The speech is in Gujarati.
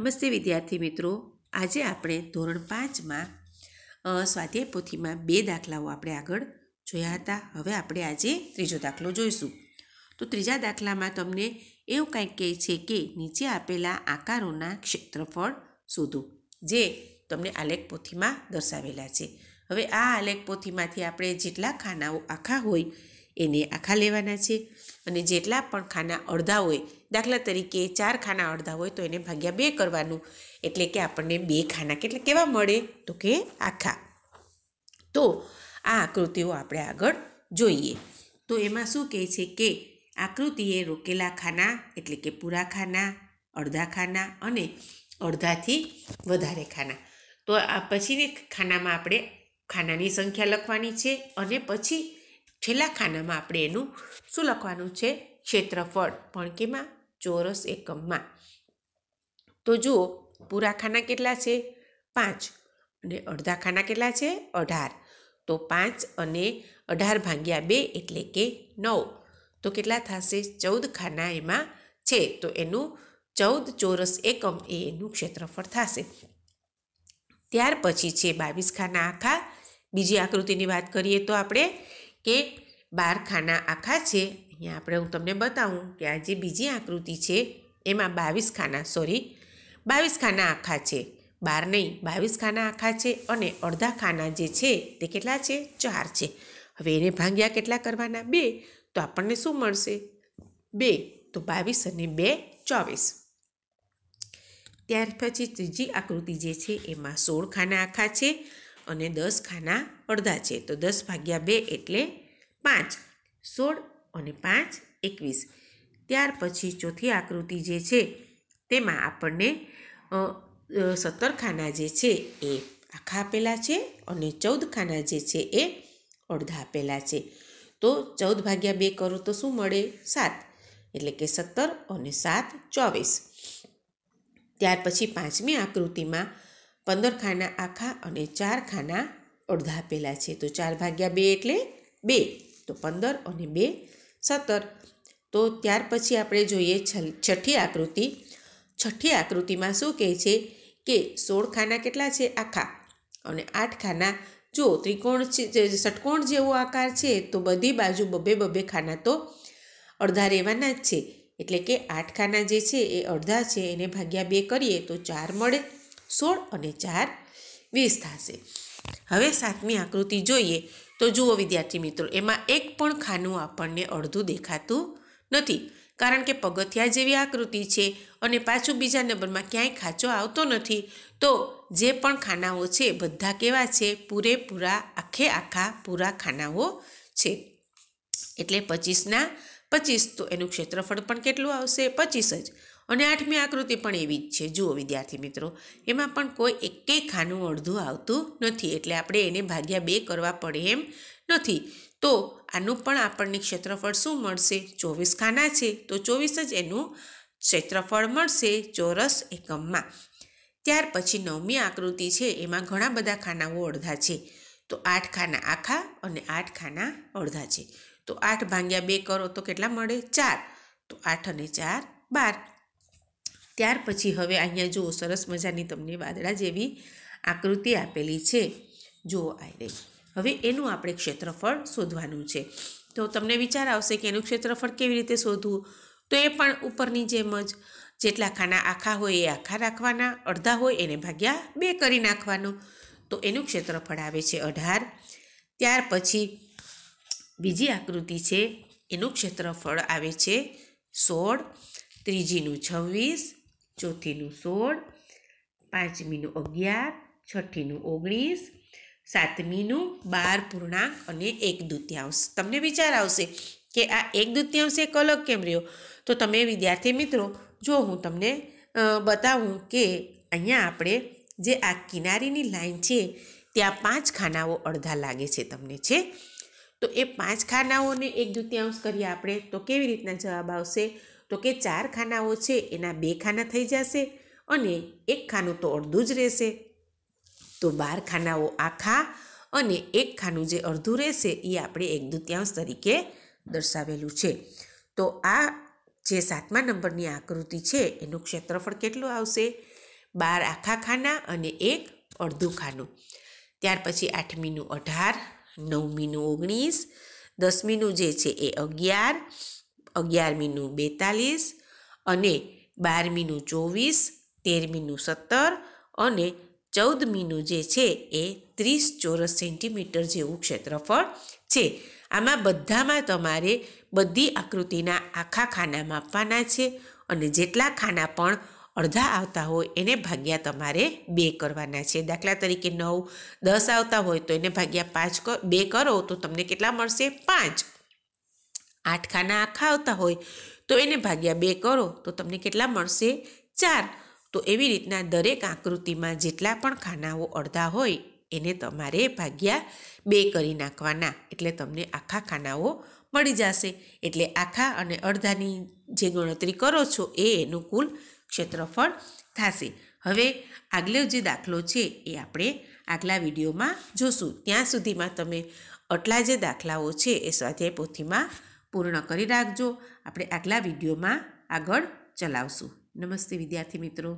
નમસ્તે વિદ્યાર્થી મિત્રો આજે આપણે ધોરણ પાંચમાં સ્વાધ્યાય પોથીમાં બે દાખલાઓ આપણે આગળ જોયા હતા હવે આપણે આજે ત્રીજો દાખલો જોઈશું તો ત્રીજા દાખલામાં તમને એવું કાંઈક કહે છે કે નીચે આપેલા આકારોના ક્ષેત્રફળ શોધો જે તમને આલેખ પોથીમાં દર્શાવેલા છે હવે આ આલેખ પોથીમાંથી આપણે જેટલા ખાનાઓ આખા હોય એને આખા લેવાના છે અને જેટલા પણ ખાના અડધા હોય દાખલા તરીકે ચાર ખાના અડધા હોય તો એને ભાગ્યા બે કરવાનું એટલે કે આપણને બે ખાના કેટલા કેવા મળે તો કે આખા તો આ આકૃતિઓ આપણે આગળ જોઈએ તો એમાં શું કહે છે કે આકૃતિએ રોકેલા ખાના એટલે કે પૂરા ખાના અડધા ખાના અને અડધાથી વધારે ખાના તો આ પછીની ખાનામાં આપણે ખાનાની સંખ્યા લખવાની છે અને પછી છેલ્લા ખાનામાં આપણે એનું શું લખવાનું છે ક્ષેત્રફળ પણ કેમાં ચોરસ એકમમાં તો જુઓ પૂરા ખાના કેટલા છે પાંચ અને અડધા ખાના કેટલા છે અઢાર તો પાંચ અને અઢાર ભાંગ્યા બે એટલે કે નવ તો કેટલા થશે ચૌદ ખાના એમાં છે તો એનું ચૌદ ચોરસ એકમ એ એનું ક્ષેત્રફળ થશે ત્યાર પછી છે બાવીસ ખાના આખા બીજી આકૃતિની વાત કરીએ તો આપણે કે બાર ખાના આખા છે અહીંયા આપણે હું તમને બતાવું કે આ જે બીજી આકૃતિ છે એમાં બાવીસ ખાના સોરી બાવીસ ખાના આખા છે બાર નહીં બાવીસ ખાના આખા છે અને અડધા ખાના જે છે તે કેટલા છે ચાર છે હવે એને ભાંગ્યા કેટલા કરવાના બે તો આપણને શું મળશે બે તો બાવીસ અને બે ચોવીસ ત્યાર પછી ત્રીજી આકૃતિ જે છે એમાં સોળ ખાના આખા છે અને દસ ખાના અડધા છે તો દસ ભાગ્યા બે એટલે પાંચ સોળ અને પાંચ એકવીસ ત્યાર પછી ચોથી આકૃતિ જે છે તેમાં આપણને સત્તર ખાના જે છે એ આખા આપેલા છે અને ચૌદ ખાના જે છે એ અડધા આપેલા છે તો ચૌદ ભાગ્યા બે કરો તો શું મળે સાત એટલે કે સત્તર અને સાત ચોવીસ ત્યાર પછી પાંચમી આકૃતિમાં પંદર ખાના આખા અને ચાર ખાના અડધા આપેલા છે તો ચાર ભાગ્યા બે એટલે બે તો પંદર અને બે સત્તર તો ત્યાર પછી આપણે જોઈએ છઠ્ઠી આકૃતિ છઠ્ઠી આકૃતિમાં શું કહે છે કે સોળ ખાના કેટલા છે આખા અને આઠ ખાના જો ત્રિકોણ ષટકોણ જેવો આકાર છે તો બધી બાજુ બબે બબે ખાના તો અડધા રહેવાના જ છે એટલે કે આઠ ખાના જે છે એ અડધા છે એને ભાગ્યા બે કરીએ તો ચાર મળે સોળ અને ચાર વીસ થશે હવે સાતમી આકૃતિ જોઈએ તો જુઓ વિદ્યાર્થી મિત્રો એમાં એક પણ ખાનું આપણને અડધું દેખાતું નથી કારણ કે પગથિયા જેવી આકૃતિ છે અને પાછું બીજા નંબરમાં ક્યાંય ખાંચો આવતો નથી તો જે પણ ખાનાઓ છે બધા કેવા છે પૂરેપૂરા આખે આખા પૂરા ખાનાઓ છે એટલે પચીસના પચીસ તો એનું ક્ષેત્રફળ પણ કેટલું આવશે પચીસ જ અને આઠમી આકૃતિ પણ એવી જ છે જુઓ વિદ્યાર્થી મિત્રો એમાં પણ કોઈ એકે ખાનું અડધું આવતું નથી એટલે આપણે એને ભાગ્યા બે કરવા પડે એમ નથી તો આનું પણ આપણને ક્ષેત્રફળ શું મળશે ચોવીસ ખાના છે તો ચોવીસ જ એનું ક્ષેત્રફળ મળશે ચોરસ એકમમાં ત્યાર પછી નવમી આકૃતિ છે એમાં ઘણા બધા ખાનાઓ અડધા છે તો આઠ ખાના આખા અને આઠ ખાના અડધા છે તો આઠ ભાંગ્યા બે કરો તો કેટલા મળે ચાર તો આઠ અને ચાર બાર ત્યાર પછી હવે અહીંયા જુઓ સરસ મજાની તમને વાદળા જેવી આકૃતિ આપેલી છે જુઓ આ રહી હવે એનું આપણે ક્ષેત્રફળ શોધવાનું છે તો તમને વિચાર આવશે કે એનું ક્ષેત્રફળ કેવી રીતે શોધવું તો એ પણ ઉપરની જેમ જ જેટલા ખાના આખા હોય એ આખા રાખવાના અડધા હોય એને ભાગ્યા બે કરી નાખવાનું તો એનું ક્ષેત્રફળ આવે છે અઢાર ત્યાર પછી બીજી આકૃતિ છે એનું ક્ષેત્રફળ આવે છે સોળ ત્રીજીનું છવ્વીસ ચોથીનું સોળ પાંચમીનું અગિયાર છઠ્ઠીનું ઓગણીસ સાતમીનું બાર પૂર્ણાંક અને એક દૂત્યાંશ તમને વિચાર આવશે કે આ એક દૂત્યાંશ એક અલગ કેમ રહ્યો તો તમે વિદ્યાર્થી મિત્રો જો હું તમને બતાવું કે અહીંયા આપણે જે આ કિનારીની લાઈન છે ત્યાં પાંચ ખાનાઓ અડધા લાગે છે તમને છે તો એ પાંચ ખાનાઓને એક દૂત્યાંશ કરીએ આપણે તો કેવી રીતના જવાબ આવશે તો કે ચાર ખાનાઓ છે એના બે ખાના થઈ જશે અને એક ખાનું તો અડધું જ રહેશે તો બાર ખાનાઓ આખા અને એક ખાનું જે અડધું રહેશે એ આપણે એક દૂત્યાંશ તરીકે દર્શાવેલું છે તો આ જે સાતમા નંબરની આકૃતિ છે એનું ક્ષેત્રફળ કેટલું આવશે બાર આખા ખાના અને એક અડધું ખાનું ત્યાર પછી આઠમીનું અઢાર નવમીનું ઓગણીસ દસમીનું જે છે એ અગિયાર અગિયારમીનું બેતાલીસ અને બારમીનું ચોવીસ તેરમીનું સત્તર અને ચૌદમીનું જે છે એ ત્રીસ ચોરસ સેન્ટીમીટર જેવું ક્ષેત્રફળ છે આમાં બધામાં તમારે બધી આકૃતિના આખા ખાના માપવાના છે અને જેટલા ખાના પણ અડધા આવતા હોય એને ભાગ્યા તમારે બે કરવાના છે દાખલા તરીકે નવ દસ આવતા હોય તો એને ભાગ્યા પાંચ બે કરો તો તમને કેટલા મળશે પાંચ આઠ ખાના આખા આવતા હોય તો એને ભાગ્યા બે કરો તો તમને કેટલા મળશે ચાર તો એવી રીતના દરેક આકૃતિમાં જેટલા પણ ખાનાઓ અડધા હોય એને તમારે ભાગ્યા બે કરી નાખવાના એટલે તમને આખા ખાનાઓ મળી જશે એટલે આખા અને અડધાની જે ગણતરી કરો છો એ એનું કુલ ક્ષેત્રફળ થશે હવે આગલો જે દાખલો છે એ આપણે આગલા વિડીયોમાં જોશું ત્યાં સુધીમાં તમે આટલા જે દાખલાઓ છે એ સ્વાધ્યાય પોથીમાં પૂર્ણ કરી રાખજો આપણે આગલા વિડીયોમાં આગળ ચલાવશું નમસ્તે વિદ્યાર્થી મિત્રો